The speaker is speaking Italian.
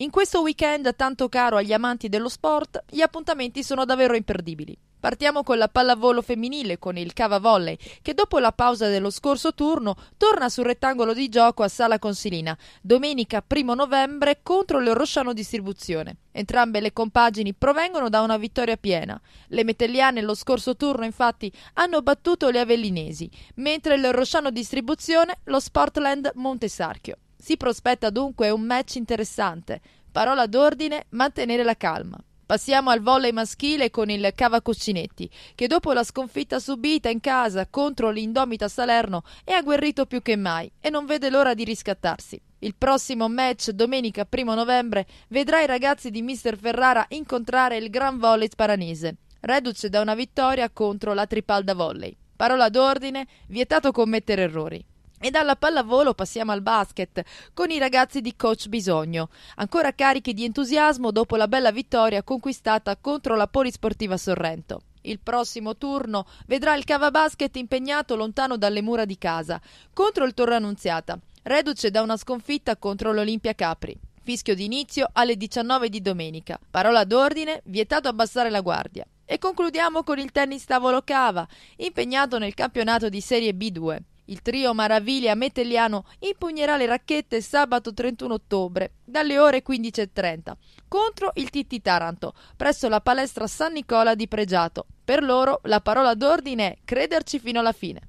In questo weekend tanto caro agli amanti dello sport, gli appuntamenti sono davvero imperdibili. Partiamo con la pallavolo femminile, con il Cava Volley, che dopo la pausa dello scorso turno torna sul rettangolo di gioco a Sala Consilina, domenica 1 novembre contro il Rosciano Distribuzione. Entrambe le compagini provengono da una vittoria piena. Le metelliane lo scorso turno infatti hanno battuto le avellinesi, mentre il Rosciano Distribuzione lo Sportland Montesarchio. Si prospetta dunque un match interessante. Parola d'ordine, mantenere la calma. Passiamo al volley maschile con il Cava Cavacuccinetti, che dopo la sconfitta subita in casa contro l'Indomita Salerno è agguerrito più che mai e non vede l'ora di riscattarsi. Il prossimo match, domenica 1 novembre, vedrà i ragazzi di Mister Ferrara incontrare il Gran Volley Sparanese, reduce da una vittoria contro la Tripalda Volley. Parola d'ordine, vietato commettere errori. E dalla pallavolo passiamo al basket con i ragazzi di Coach Bisogno, ancora carichi di entusiasmo dopo la bella vittoria conquistata contro la Polisportiva Sorrento. Il prossimo turno vedrà il Cava Basket impegnato lontano dalle mura di casa contro il Torre Annunziata, reduce da una sconfitta contro l'Olimpia Capri. Fischio d'inizio alle 19 di domenica. Parola d'ordine, vietato abbassare la guardia. E concludiamo con il tennis tavolo Cava, impegnato nel campionato di Serie B2. Il trio Maraviglia Metelliano impugnerà le racchette sabato 31 ottobre dalle ore 15.30 contro il TT Taranto presso la palestra San Nicola di Pregiato. Per loro la parola d'ordine è crederci fino alla fine.